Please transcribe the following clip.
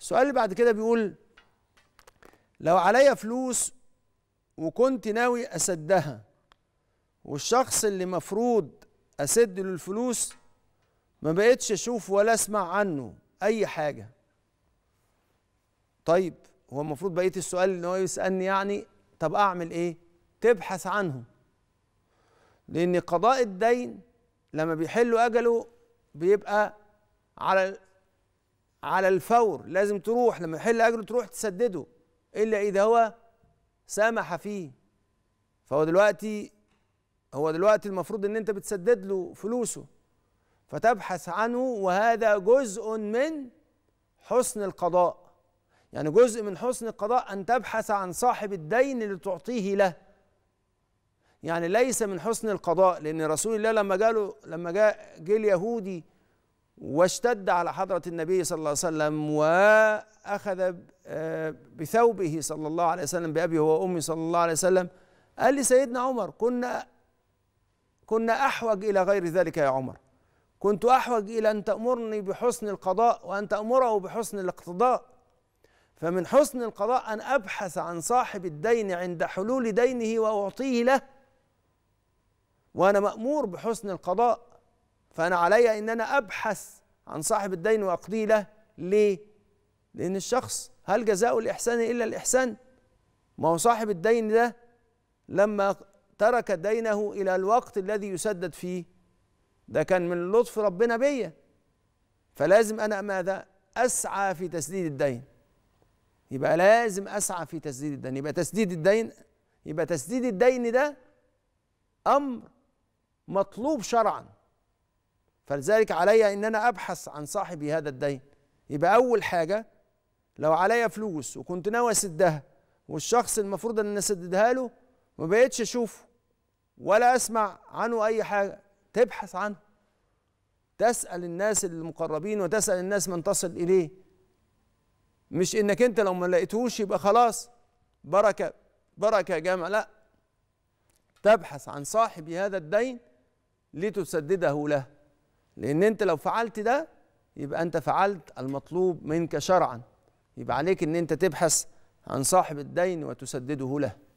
السؤال اللي بعد كده بيقول لو عليا فلوس وكنت ناوي اسدها والشخص اللي مفروض اسد له الفلوس ما بقتش اشوف ولا اسمع عنه اي حاجه طيب هو المفروض بقيه السؤال ان هو يسالني يعني طب اعمل ايه تبحث عنه لان قضاء الدين لما بيحلوا اجله بيبقى على على الفور لازم تروح لما يحل اجره تروح تسدده الا اذا هو سامح فيه فهو دلوقتي هو دلوقتي المفروض ان انت بتسدد له فلوسه فتبحث عنه وهذا جزء من حسن القضاء يعني جزء من حسن القضاء ان تبحث عن صاحب الدين اللي تعطيه له يعني ليس من حسن القضاء لان رسول الله لما جاله لما جاء جه اليهودي واشتد على حضرة النبي صلى الله عليه وسلم وأخذ آه، بثوبه صلى الله عليه وسلم بأبي وأمي صلى الله عليه وسلم قال لي سيدنا عمر كنا كنا أحوج إلى غير ذلك يا عمر كنت أحوج إلى أن تأمرني بحسن القضاء وأن تأمره بحسن الاقتضاء فمن حسن القضاء أن أبحث عن صاحب الدين عند حلول دينه وأعطيه له وأنا مأمور بحسن القضاء فأنا علي إن أنا أبحث عن صاحب الدين وأقضي له ليه؟ لأن الشخص هل جزاء الإحسان إلا الإحسان؟ ما هو صاحب الدين ده لما ترك دينه إلى الوقت الذي يسدد فيه ده كان من لطف ربنا بيا فلازم أنا ماذا؟ أسعى في تسديد الدين يبقى لازم أسعى في تسديد الدين يبقى تسديد الدين يبقى تسديد الدين ده أمر مطلوب شرعا فلذلك علي ان انا ابحث عن صاحبي هذا الدين يبقى اول حاجه لو عليا فلوس وكنت ناوي اسدها والشخص المفروض ان انا اسددها له ما بقتش اشوفه ولا اسمع عنه اي حاجه تبحث عنه تسال الناس المقربين وتسال الناس من تصل اليه مش انك انت لو ما لقيتهوش يبقى خلاص بركه بركه يا جامع لا تبحث عن صاحب هذا الدين لتسدده له لأن أنت لو فعلت ده يبقى أنت فعلت المطلوب منك شرعا يبقى عليك أن أنت تبحث عن صاحب الدين وتسدده له